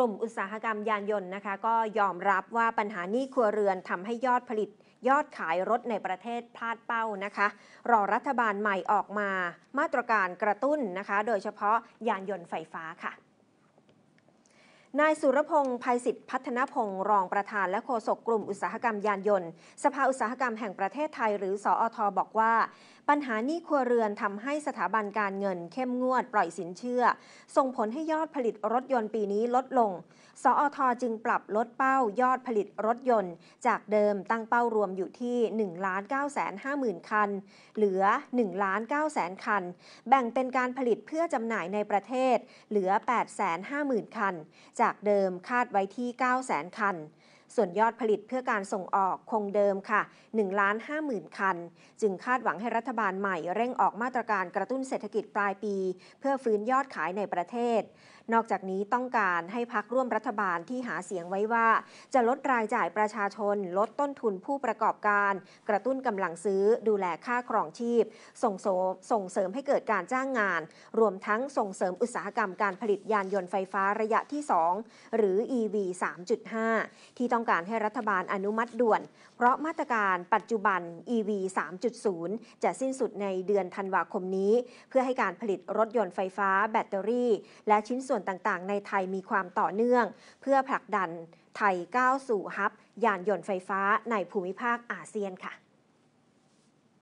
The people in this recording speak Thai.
ลุ่มอุตสาหกรรมยานยนต์นะคะก็ยอมรับว่าปัญหานี้ครัวเรือนทำให้ยอดผลิต ยอดขายรถในประเทศพลาดเป้านะคะ รอรัฐบาลใหม่ออกมามาตรการกระตุ้นนะคะ โดยเฉพาะยานยนต์ไฟฟ้าค่ะนายสุรพงศ์ภัยสิธิ์พัฒนพงศ์รองประธานและโฆษกกลุ่มอุตสาหกรรมยานยนต์ สภาอุตสาหกรรมแห่งประเทศไทย หรือสออทอบอกว่า ปัญหานี้ครัวเรือนทำให้สถาบันการเงินเข้มงวดปล่อยสินเชื่อ ส่งผลให้ยอดผลิตรถยนต์ปีนี้ลดลง สออทอจึงปรับลดเป้ายอดผลิตรถยนต์ จากเดิมตั้งเป้ารวมอยู่ที่1ล้าน9 5 0 0 0นคัน เหลือ1ล้าน9 0 0 0 0คัน แบ่งเป็นการผลิตเพื่อจำหน่ายในประเทศเหลือ 8 5 0 0 0 0 คันจากเดิมคาดไว้ที่9 0 0 0 0 0คันส่วนยอดผลิตเพื่อการส่งออกคงเดิมค่ะ1ล้าน5 0,000คัน จึงคาดหวังให้รัฐบาลใหม่เร่งออกมาตรการกระตุ้นเศรษฐกิจปลายปี เพื่อฟื้นยอดขายในประเทศ นอกจากนี้ต้องการให้พักร่วมรัฐบาลที่หาเสียงไว้ว่า จะลดรายจ่ายประชาชนลดต้นทุนผู้ประกอบการ กระตุ้นกำลังซื้อดูแลค่าครองชีพส่งส่งเสริมให้เกิดการจ้างงาน รวมทั้งส่งเสริมอุตสาหกรรมการผลิตยานยนต์ไฟฟ้าระยะที่ 2 หรือ EV 3.5 ที่ต้องต้องการให้รัฐบาลอนุมัติด่วน เพราะมาตรการปัจจุบัน EV 3.0 จะสิ้นสุดในเดือนธันวาคมนี้ เพื่อให้การผลิตรถยนต์ไฟฟ้าแบตเตอรี่ และชิ้นส่วนต่างๆในไทยมีความต่อเนื่อง เพื่อผลักดันไทยก้าวสู่ฮับยานยนต์ไฟฟ้าในภูมิภาคอาเซียนค่ะ